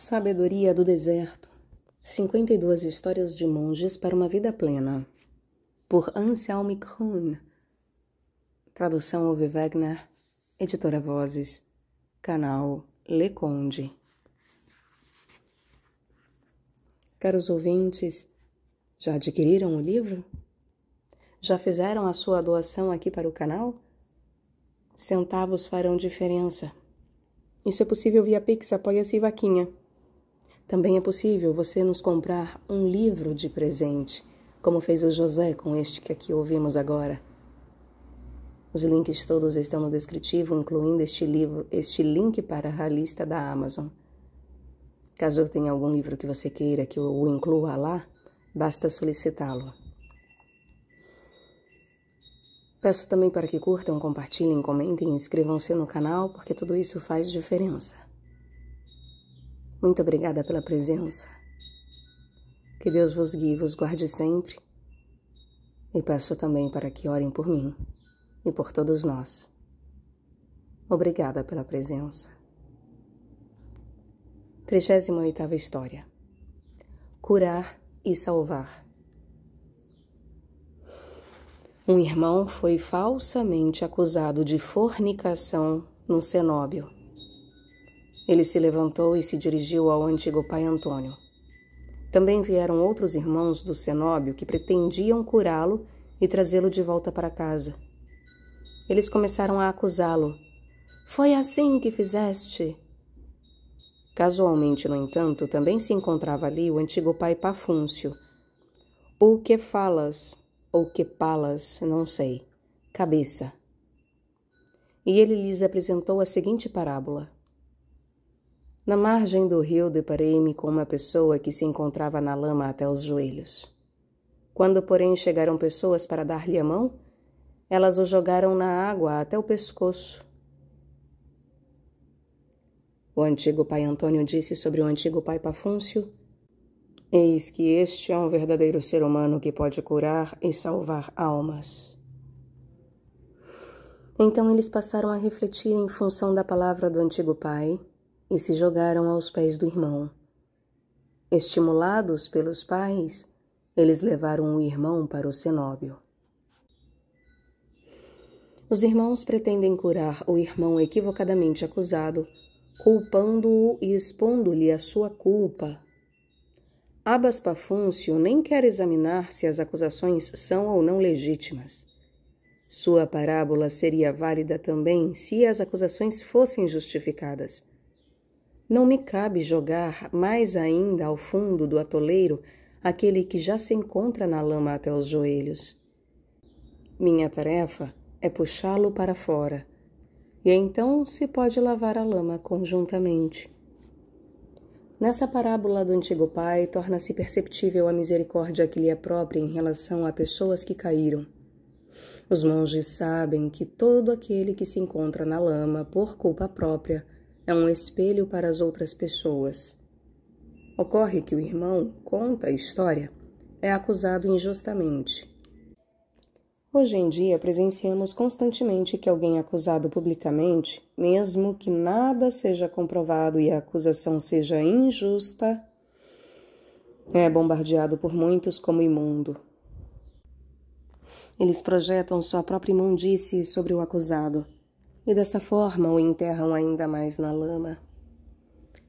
Sabedoria do Deserto 52 Histórias de Monges para uma Vida Plena Por Anselm Kuhn Tradução Ove Wagner Editora Vozes Canal Leconde Caros ouvintes, já adquiriram o livro? Já fizeram a sua doação aqui para o canal? Centavos farão diferença. Isso é possível via Pix, apoia-se e vaquinha. Também é possível você nos comprar um livro de presente, como fez o José com este que aqui ouvimos agora. Os links todos estão no descritivo, incluindo este livro, este link para a lista da Amazon. Caso tenha algum livro que você queira que eu o inclua lá, basta solicitá-lo. Peço também para que curtam, compartilhem, comentem e inscrevam-se no canal, porque tudo isso faz diferença. Muito obrigada pela presença. Que Deus vos guie e vos guarde sempre. E peço também para que orem por mim e por todos nós. Obrigada pela presença. 38 História Curar e Salvar Um irmão foi falsamente acusado de fornicação no cenóbio ele se levantou e se dirigiu ao antigo pai Antônio. Também vieram outros irmãos do cenóbio que pretendiam curá-lo e trazê-lo de volta para casa. Eles começaram a acusá-lo. Foi assim que fizeste. Casualmente, no entanto, também se encontrava ali o antigo pai Pafúncio. O que falas, ou que palas, não sei, cabeça. E ele lhes apresentou a seguinte parábola. Na margem do rio, deparei-me com uma pessoa que se encontrava na lama até os joelhos. Quando, porém, chegaram pessoas para dar-lhe a mão, elas o jogaram na água até o pescoço. O antigo pai Antônio disse sobre o antigo pai Pafúncio: Eis que este é um verdadeiro ser humano que pode curar e salvar almas. Então eles passaram a refletir em função da palavra do antigo pai e se jogaram aos pés do irmão. Estimulados pelos pais, eles levaram o irmão para o cenóbio. Os irmãos pretendem curar o irmão equivocadamente acusado, culpando-o e expondo-lhe a sua culpa. Abas Pafúncio nem quer examinar se as acusações são ou não legítimas. Sua parábola seria válida também se as acusações fossem justificadas. Não me cabe jogar mais ainda ao fundo do atoleiro aquele que já se encontra na lama até os joelhos. Minha tarefa é puxá-lo para fora, e então se pode lavar a lama conjuntamente. Nessa parábola do antigo pai, torna-se perceptível a misericórdia que lhe é própria em relação a pessoas que caíram. Os monges sabem que todo aquele que se encontra na lama por culpa própria é um espelho para as outras pessoas. Ocorre que o irmão conta a história, é acusado injustamente. Hoje em dia, presenciamos constantemente que alguém é acusado publicamente, mesmo que nada seja comprovado e a acusação seja injusta, é bombardeado por muitos como imundo. Eles projetam sua própria imundície sobre o acusado e dessa forma o enterram ainda mais na lama.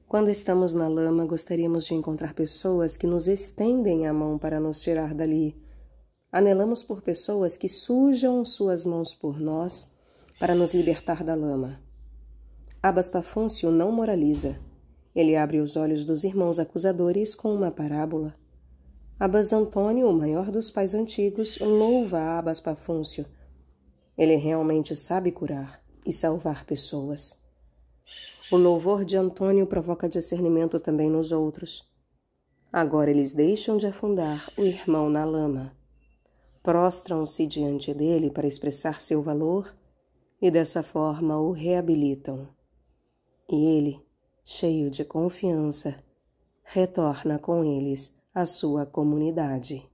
Quando estamos na lama, gostaríamos de encontrar pessoas que nos estendem a mão para nos tirar dali. Anelamos por pessoas que sujam suas mãos por nós para nos libertar da lama. Abas Pafúncio não moraliza. Ele abre os olhos dos irmãos acusadores com uma parábola. Abas Antônio, o maior dos pais antigos, louva Abas Pafúncio. Ele realmente sabe curar e salvar pessoas. O louvor de Antônio provoca discernimento também nos outros. Agora eles deixam de afundar o irmão na lama. Prostram-se diante dele para expressar seu valor e dessa forma o reabilitam. E ele, cheio de confiança, retorna com eles à sua comunidade.